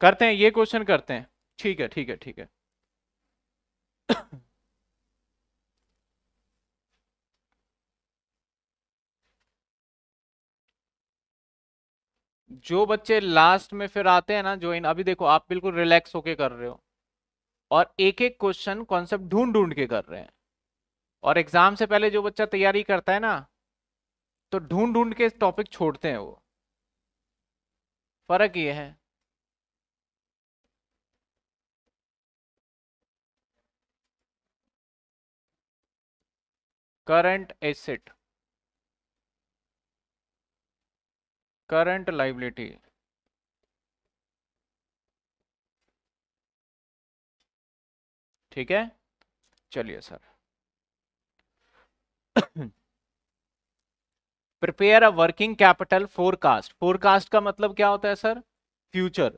करते हैं ये क्वेश्चन करते हैं ठीक है ठीक है ठीक है जो बच्चे लास्ट में फिर आते हैं ना जो इन अभी देखो आप बिल्कुल रिलैक्स होके कर रहे हो और एक एक क्वेश्चन कॉन्सेप्ट ढूंढ ढूंढ के कर रहे हैं और एग्जाम से पहले जो बच्चा तैयारी करता है ना तो ढूंढ ढूंढ के टॉपिक छोड़ते हैं वो फर्क ये है करंट एसेट करंट लाइबिलिटी ठीक है चलिए sir prepare a working capital forecast forecast का मतलब क्या होता है सर फ्यूचर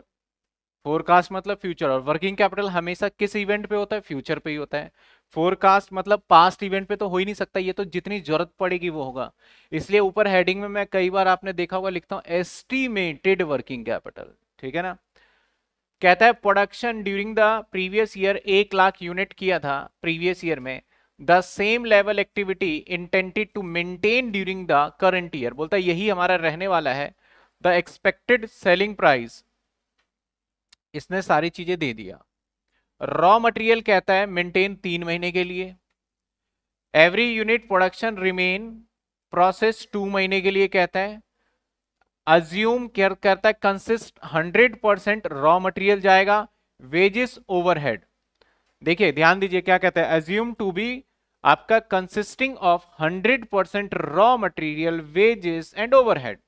फोरकास्ट मतलब फ्यूचर और वर्किंग कैपिटल हमेशा किस इवेंट पे होता है फ्यूचर पे ही होता है फोरकास्ट मतलब पास्ट इवेंट पे तो हो ही नहीं सकता ये तो जितनी जरूरत पड़ेगी वो होगा इसलिए ऊपर हेडिंग में मैं कई बार आपने देखा होगा लिखता हूँ एस्टिमेटेड वर्किंग कैपिटल ठीक है ना कहता है production during the previous year एक लाख यूनिट किया था प्रीवियस ईयर में the same level activity intended to maintain during the current year बोलता है यही हमारा रहने वाला है द एक्सपेक्टेड सेलिंग प्राइस इसने सारी चीजें दे दिया रॉ मटेरियल कहता है मेंटेन तीन महीने के लिए every unit production remain process two महीने के लिए कहता है अज्यूम करता है consist hundred percent raw material जाएगा वेजेस ओवरहेड देखिए ध्यान दीजिए क्या कहता है अज्यूम टू बी आपका consisting of 100 percent raw material wages and overhead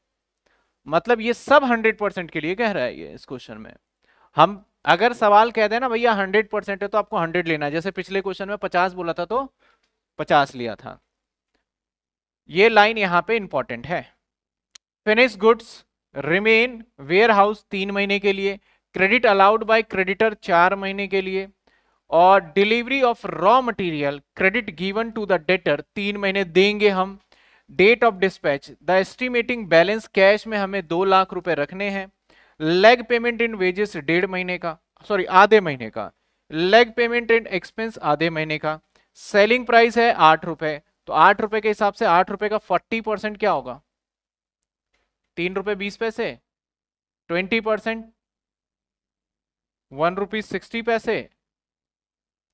मतलब ये सब 100 परसेंट के लिए कह रहा है ये इस क्वेश्चन में हम अगर सवाल कह देना भैया हंड्रेड परसेंट है तो आपको हंड्रेड लेना है जैसे पिछले क्वेश्चन में पचास बोला था तो पचास लिया था ये लाइन यहाँ पे इंपॉर्टेंट है finish goods remain warehouse तीन महीने के लिए क्रेडिट अलाउड बाय क्रेडिटर चार महीने के लिए और delivery of raw material credit given to the debtor तीन महीने देंगे हम date of dispatch the estimating balance cash में हमें दो लाख रुपए रखने हैं लेग पेमेंट इन वेजेस डेढ़ महीने का सॉरी आधे महीने का लेग पेमेंट इन एक्सपेंस आधे महीने का सेलिंग प्राइस है आठ रुपए तो आठ रुपए के हिसाब से आठ रुपए का फोर्टी परसेंट क्या होगा तीन रुपए बीस पैसे twenty percent one rupees sixty पैसे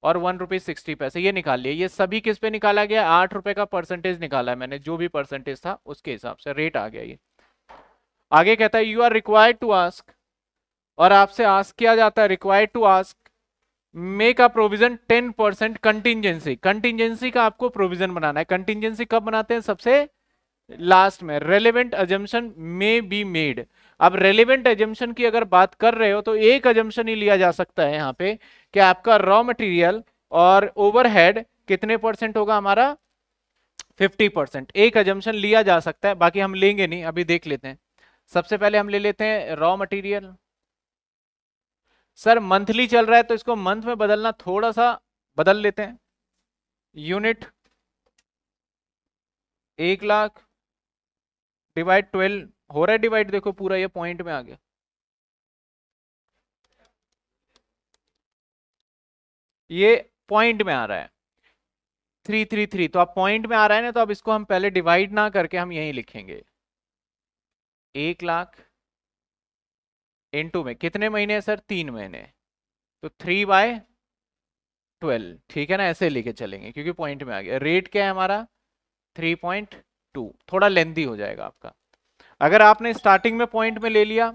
और वन रुपीज सिक्सटी पैसे ये निकाल लिए ये सभी किस पे निकाला गया आठ रुपए का परसेंटेज निकाला है मैंने जो भी परसेंटेज था उसके हिसाब से रेट आ गया ये आगे कहता है you are required to ask और आपसे आस्क किया जाता है required to ask make a provision ten percent contingency contingency का आपको प्रोविजन बनाना है कंटिजेंसी कब बनाते हैं सबसे लास्ट में relevant assumption may be made अब रेलिवेंट एजम्पन की अगर बात कर रहे हो तो एक एजम्पन ही लिया जा सकता है यहाँ पे कि आपका रॉ मटेरियल और ओवरहेड कितने परसेंट होगा हमारा 50 परसेंट एक एजम्पन लिया जा सकता है बाकी हम लेंगे नहीं अभी देख लेते हैं सबसे पहले हम ले लेते हैं रॉ मटेरियल सर मंथली चल रहा है तो इसको मंथ में बदलना थोड़ा सा बदल लेते हैं यूनिट एक लाख डिवाइड ट्वेल्व हो रहा है डिवाइड देखो पूरा ये पॉइंट में आ गया ये पॉइंट में आ रहा है थ्री थ्री थ्री तो अब पॉइंट में आ रहा है ना तो अब इसको हम पहले डिवाइड ना करके हम यहीं लिखेंगे एक लाख इंटू में कितने महीने है सर तीन महीने तो थ्री बाय ट्वेल्व ठीक है ना ऐसे लेके चलेंगे क्योंकि पॉइंट में आ गया रेट क्या है हमारा थ्री पॉइंट टू थोड़ा लेंदी हो जाएगा आपका अगर आपने स्टार्टिंग में पॉइंट में ले लिया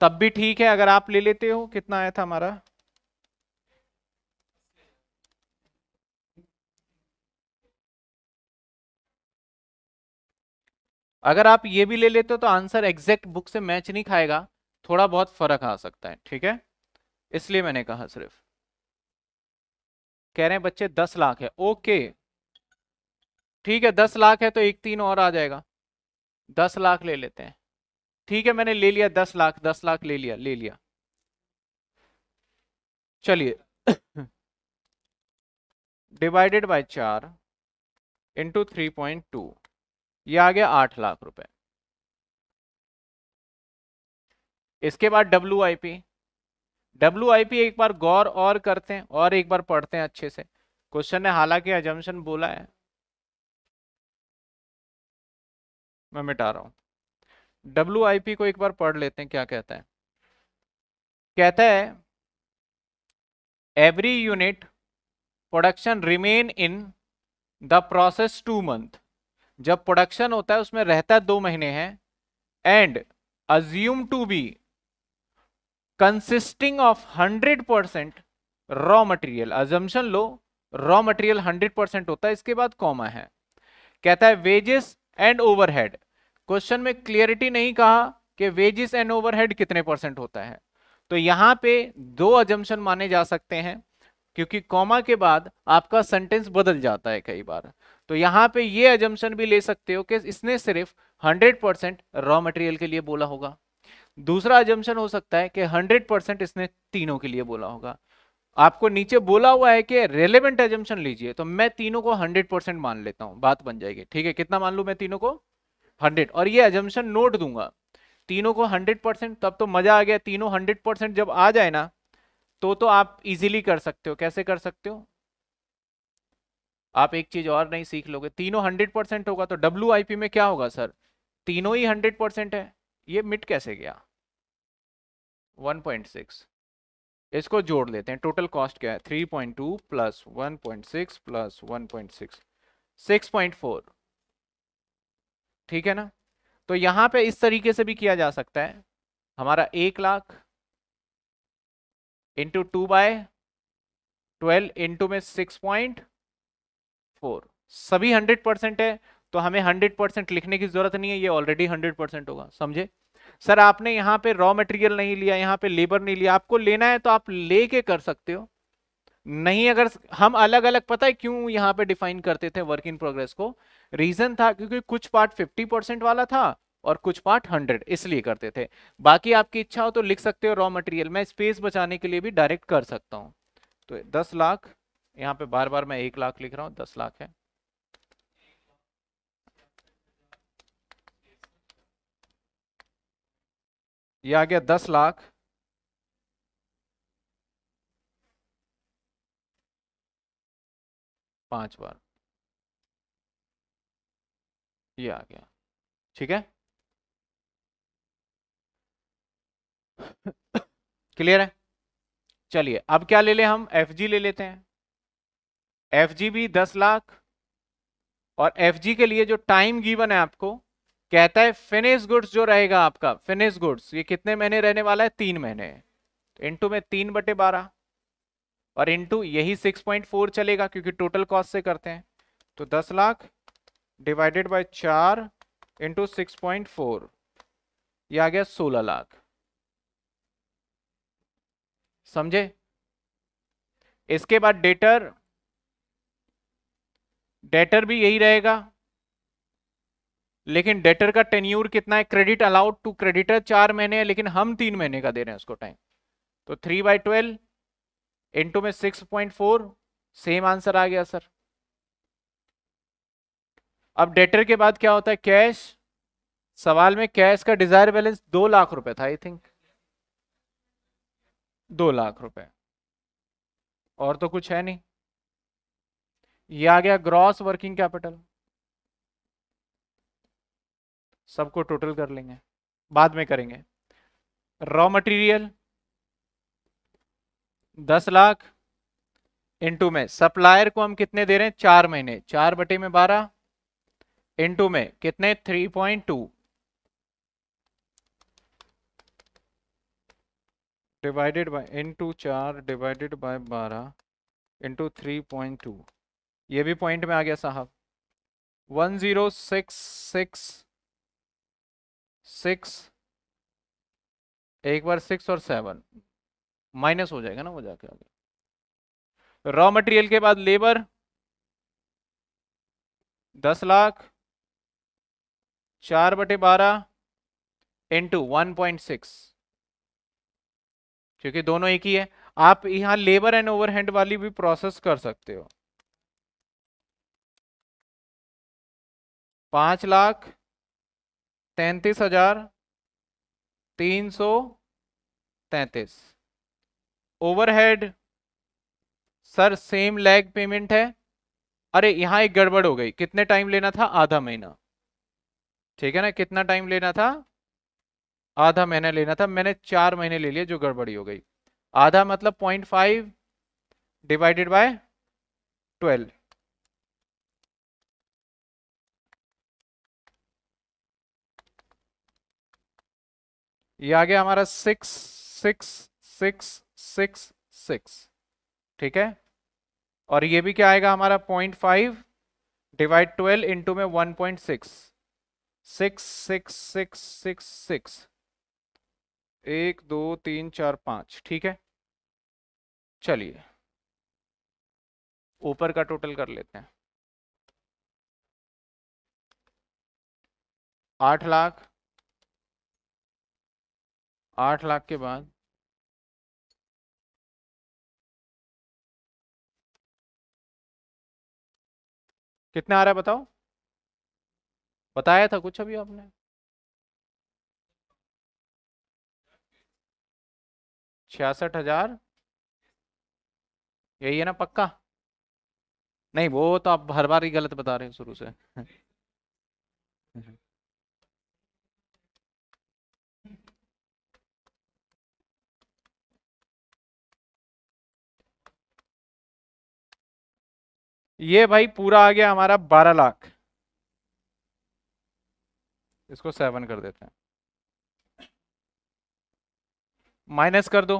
तब भी ठीक है अगर आप ले लेते हो कितना आया था हमारा अगर आप ये भी ले लेते हो तो आंसर एग्जैक्ट बुक से मैच नहीं खाएगा थोड़ा बहुत फर्क आ सकता है ठीक है इसलिए मैंने कहा सिर्फ कह रहे हैं बच्चे दस लाख है ओके ठीक है दस लाख है तो एक तीन और आ जाएगा दस लाख ले लेते हैं ठीक है मैंने ले लिया दस लाख दस लाख ले लिया ले लिया चलिए डिवाइडेड बाय चार इंटू थ्री पॉइंट टू ये आ गया आठ लाख रुपए इसके बाद W I P W I P एक बार गौर और करते हैं और एक बार पढ़ते हैं अच्छे से क्वेश्चन ने हालांकि एजम्पन बोला है मैं मिटा रहा हूं डब्ल्यू आई पी को एक बार पढ़ लेते हैं क्या कहता है कहता है every unit production remain in the process two month जब प्रोडक्शन होता है उसमें रहता दो महीने हैं and assume to be consisting of hundred percent raw material assumption लो रॉ मटेरियल हंड्रेड परसेंट होता है इसके बाद कॉमा है कहता है वेजेस एंड ओवरहेड क्वेश्चन में क्लियरिटी नहीं कहा कि वेजेस एंड ओवरहेड कितने परसेंट होता है तो यहां पे दो अजम्पन माने जा सकते हैं क्योंकि कॉमा के बाद आपका सेंटेंस बदल जाता है कई बार तो यहां पे ये एजम्सन भी ले सकते हो कि इसने सिर्फ 100% रॉ मटेरियल के लिए बोला होगा दूसरा एजम्सन हो सकता है कि 100% इसने तीनों के लिए बोला होगा आपको नीचे बोला हुआ है कि रेलेवेंट एजम्सन लीजिए तो मैं तीनों को 100% मान लेता हूं बात बन जाएगी ठीक है कितना मान लू मैं तीनों को 100 और ये एजम्पन नोट दूंगा तीनों को 100% तब तो मजा आ गया तीनों 100% जब आ जाए ना तो तो आप इजीली कर सकते हो कैसे कर सकते हो आप एक चीज और नहीं सीख लोगे तीनों हंड्रेड परसेंट होगा तो डब्ल्यू में क्या होगा सर तीनों ही हंड्रेड परसेंट है ये मिट कैसे गया 1.6 इसको जोड़ लेते हैं टोटल कॉस्ट क्या है 3.2 point two plus one plus one point ठीक है ना तो यहां पे इस तरीके से भी किया जा सकता है हमारा एक lakh into two by twelve into में सिक्स पॉइंट फोर सभी हंड्रेड परसेंट है तो हमें हंड्रेड परसेंट लिखने की जरूरत नहीं है ये ऑलरेडी हंड्रेड परसेंट होगा समझे सर आपने यहाँ पे रॉ मटेरियल नहीं लिया यहाँ पे लेबर नहीं लिया आपको लेना है तो आप ले के कर सकते हो नहीं अगर हम अलग अलग पता है क्यों यहाँ पे डिफाइन करते थे वर्क इन प्रोग्रेस को रीजन था क्योंकि कुछ पार्ट फिफ्टी परसेंट वाला था और कुछ पार्ट हंड्रेड इसलिए करते थे बाकी आपकी इच्छा हो तो लिख सकते हो रॉ मटेरियल मैं स्पेस बचाने के लिए भी डायरेक्ट कर सकता हूँ तो दस लाख यहाँ पे बार बार मैं एक लाख लिख रहा हूँ दस लाख है ये आ गया दस लाख पांच बार ये आ गया ठीक है क्लियर है चलिए अब क्या ले ले हम एफ जी ले लेते हैं एफ जी भी दस लाख और एफ जी के लिए जो टाइम गिवन है आपको कहता है फिनिश गुड्स जो रहेगा आपका फिनिश गुड्स ये कितने महीने रहने वाला है तीन महीने इंटू तो में तीन बटे बारह और इंटू यही सिक्स पॉइंट फोर चलेगा क्योंकि टोटल कॉस्ट से करते हैं तो दस लाख डिवाइडेड बाय चार इंटू सिक्स पॉइंट फोर यह आ गया सोलह लाख समझे इसके बाद डेटर डेटर भी यही रहेगा लेकिन डेटर का टेन्यूर कितना है क्रेडिट अलाउड टू क्रेडिटर चार महीने है लेकिन हम तीन महीने का दे रहे हैं उसको टाइम तो थ्री बाई ट्वेल्व इंटू में six point four same answer आ गया सर अब डेटर के बाद क्या होता है कैश सवाल में कैश का डिजायर बैलेंस दो लाख रुपए था आई थिंक दो लाख रुपए और तो कुछ है नहीं ये आ गया ग्रॉस वर्किंग कैपिटल सबको टोटल कर लेंगे बाद में करेंगे रॉ मटेरियल दस लाख इंटू में सप्लायर को हम कितने दे रहे हैं चार महीने चार बटे में बारह इंटू में कितने three point two divided by into चार डिवाइडेड बाय बारह इंटू थ्री पॉइंट टू ये भी पॉइंट में आ गया साहब one zero six six six एक बार सिक्स और सेवन माइनस हो जाएगा ना वो जाके आगे रॉ मटेरियल के बाद लेबर दस लाख चार बटे बारह इंटू वन पॉइंट सिक्स क्योंकि दोनों एक ही है आप यहां लेबर एंड ओवरहेड वाली भी प्रोसेस कर सकते हो पाँच लाख तैंतीस हजार तीन सौ तैंतीस overhead sir same lag payment है अरे यहाँ एक गड़बड़ हो गई कितने टाइम लेना था आधा महीना ठीक है ना कितना टाइम लेना था आधा महीना लेना था मैंने चार महीने ले लिए जो गड़बड़ी हो गई आधा मतलब point five divided by twelve ये आ गया हमारा six six six six six ठीक है और ये भी क्या आएगा हमारा point five divide twelve into में one point six six six six six six एक दो तीन चार पाँच ठीक है चलिए ऊपर का टोटल कर लेते हैं आठ लाख आठ लाख के बाद कितना आ रहा है बताओ बताया था कुछ अभी आपने छियासठ हजार यही है ना पक्का नहीं वो तो आप हर बार ही गलत बता रहे हैं शुरू से ये भाई पूरा आ गया हमारा बारह लाख इसको सेवन कर देते हैं माइनस कर दो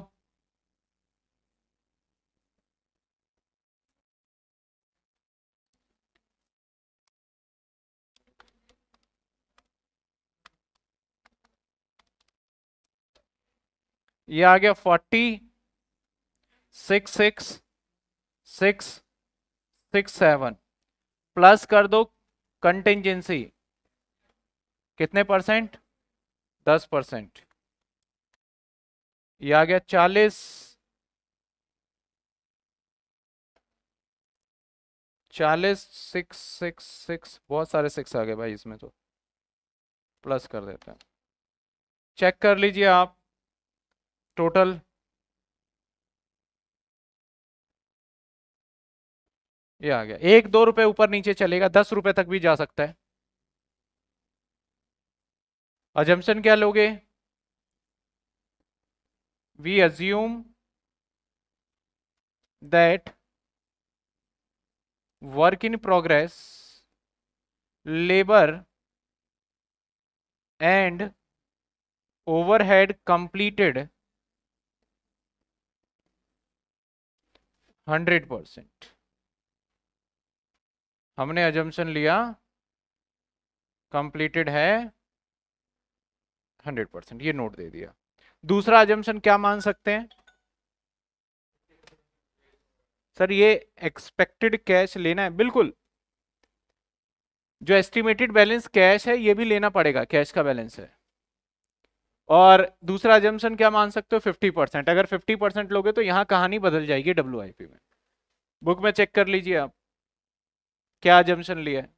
ये आ गया forty six six six six seven plus कर दो कंटेंजेंसी कितने परसेंट दस परसेंट ये आ गया चालीस चालीस सिक्स सिक्स सिक्स बहुत सारे सिक्स आ गए भाई इसमें तो प्लस कर देते हैं चेक कर लीजिए आप टोटल ये आ गया एक दो रुपए ऊपर नीचे चलेगा दस रुपए तक भी जा सकता है अजम्पन क्या लोगे we assume that work in progress labour and overhead completed hundred percent हमने एजम्सन लिया कंप्लीटेड है 100 परसेंट ये नोट दे दिया दूसरा एजम्सन क्या मान सकते हैं सर ये एक्सपेक्टेड कैश लेना है बिल्कुल जो एस्टिमेटेड बैलेंस कैश है ये भी लेना पड़ेगा कैश का बैलेंस है और दूसरा एजम्सन क्या मान सकते हो 50 परसेंट अगर 50 परसेंट लोगे तो यहां कहानी बदल जाएगी डब्ल्यू में बुक में चेक कर लीजिए आप क्या जम्पन लिया है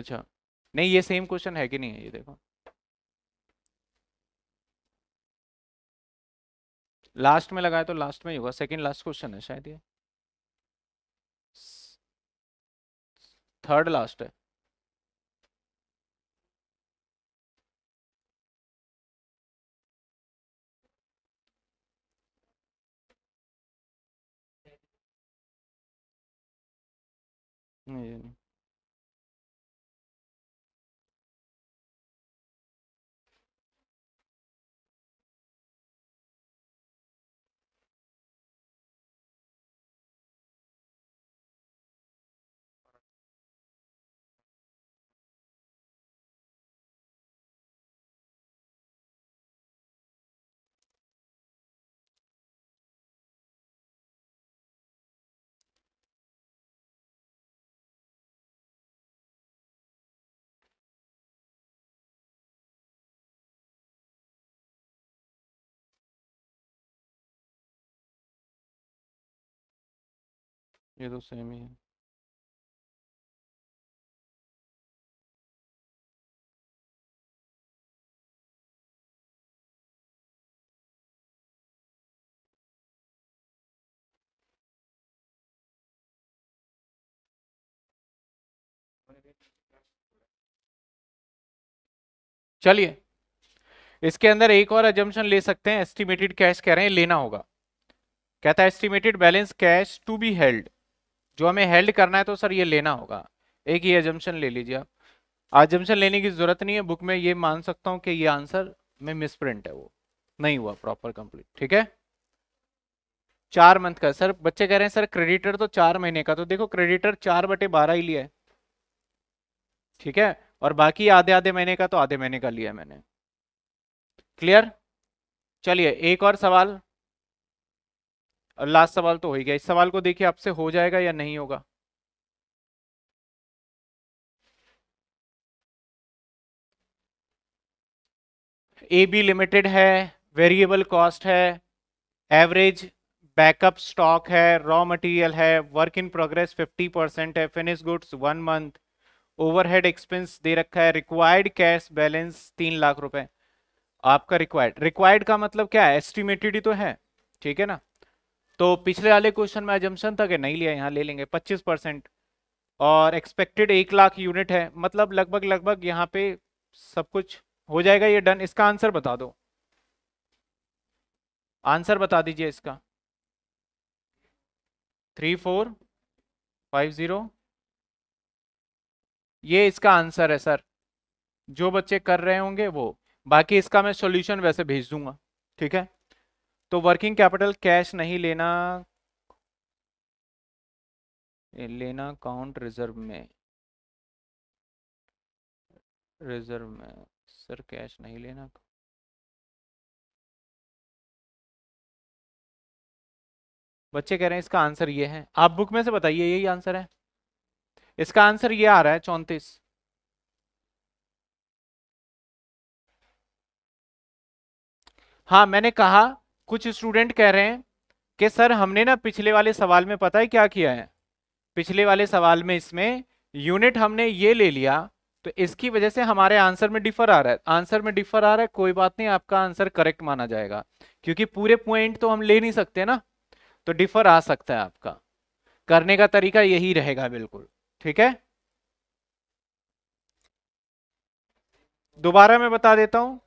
अच्छा नहीं ये सेम क्वेश्चन है कि नहीं है ये देखो लास्ट में लगाए तो लास्ट में ही होगा सेकंड लास्ट क्वेश्चन है शायद ये थर्ड लास्ट है ये तो सेम ही है चलिए इसके अंदर एक और एजम्पन ले सकते हैं एस्टिमेटेड कैश कह रहे हैं लेना होगा कहता है estimated balance cash to be held जो हमें हेल्ड करना है तो सर ये लेना होगा एक ही एजम्पन ले लीजिए आप एजम्पन लेने की ज़रूरत नहीं है बुक में ये मान सकता हूँ कि ये आंसर में मिसप्रिंट है वो नहीं हुआ प्रॉपर कंप्लीट ठीक है चार मंथ का सर बच्चे कह रहे हैं सर क्रेडिटर तो चार महीने का तो देखो क्रेडिटर चार बटे बारह ही लिया है ठीक है और बाकी आधे आधे महीने का तो आधे महीने का लिया मैंने क्लियर चलिए एक और सवाल और लास्ट सवाल तो हो ही गया इस सवाल को देखिए आपसे हो जाएगा या नहीं होगा ए बी लिमिटेड है वेरिएबल कॉस्ट है एवरेज बैकअप स्टॉक है रॉ मटेरियल है वर्क इन प्रोग्रेस 50 परसेंट है finish goods one month overhead expense दे रखा है रिक्वायर्ड कैश बैलेंस तीन लाख रुपए आपका रिक्वायर्ड रिक्वायर्ड का मतलब क्या है एस्टिमेटेड ही तो है ठीक है ना तो पिछले वाले क्वेश्चन में एजम्सन था कि नहीं लिया यहाँ ले लेंगे 25 परसेंट और एक्सपेक्टेड एक लाख यूनिट है मतलब लगभग लगभग यहाँ पे सब कुछ हो जाएगा ये डन इसका आंसर बता दो आंसर बता दीजिए इसका थ्री फोर फाइव ज़ीरो ये इसका आंसर है सर जो बच्चे कर रहे होंगे वो बाकी इसका मैं सॉल्यूशन वैसे भेज दूंगा ठीक है तो वर्किंग कैपिटल कैश नहीं लेना लेना अकाउंट रिजर्व में रिजर्व में सर कैश नहीं लेना बच्चे कह रहे हैं इसका आंसर ये है आप बुक में से बताइए यही आंसर है इसका आंसर ये आ रहा है चौंतीस हाँ मैंने कहा कुछ स्टूडेंट कह रहे हैं कि सर हमने ना पिछले वाले सवाल में पता है क्या किया है पिछले वाले सवाल में इसमें यूनिट हमने ये ले लिया तो इसकी वजह से हमारे आंसर में डिफर आ रहा है आंसर में डिफर आ रहा है कोई बात नहीं आपका आंसर करेक्ट माना जाएगा क्योंकि पूरे पॉइंट तो हम ले नहीं सकते ना तो डिफर आ सकता है आपका करने का तरीका यही रहेगा बिल्कुल ठीक है दोबारा मैं बता देता हूं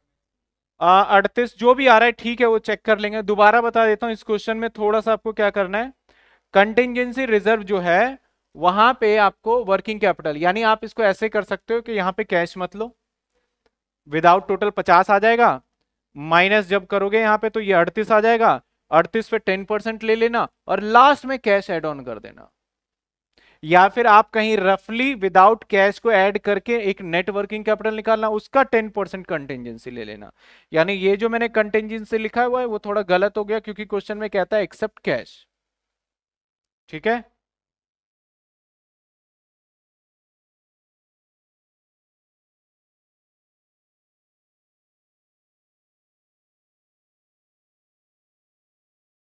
अड़तीस जो भी आ रहा है ठीक है वो चेक कर लेंगे दोबारा बता देता हूँ इस क्वेश्चन में थोड़ा सा आपको क्या करना है कंटिजेंसी रिजर्व जो है वहां पे आपको वर्किंग कैपिटल यानी आप इसको ऐसे कर सकते हो कि यहाँ पे कैश मत लो विदाउट टोटल पचास आ जाएगा माइनस जब करोगे यहाँ पे तो ये अड़तीस आ जाएगा अड़तीस पे टेन परसेंट ले लेना और लास्ट में कैश एड ऑन कर देना या फिर आप कहीं रफली विदाउट कैश को ऐड करके एक नेटवर्किंग कैपिटल निकालना उसका टेन परसेंट कंटेंजेंसी ले लेना यानी ये जो मैंने कंटेंजेंसी लिखा हुआ है वो थोड़ा गलत हो गया क्योंकि क्वेश्चन में कहता है एक्सेप्ट कैश ठीक है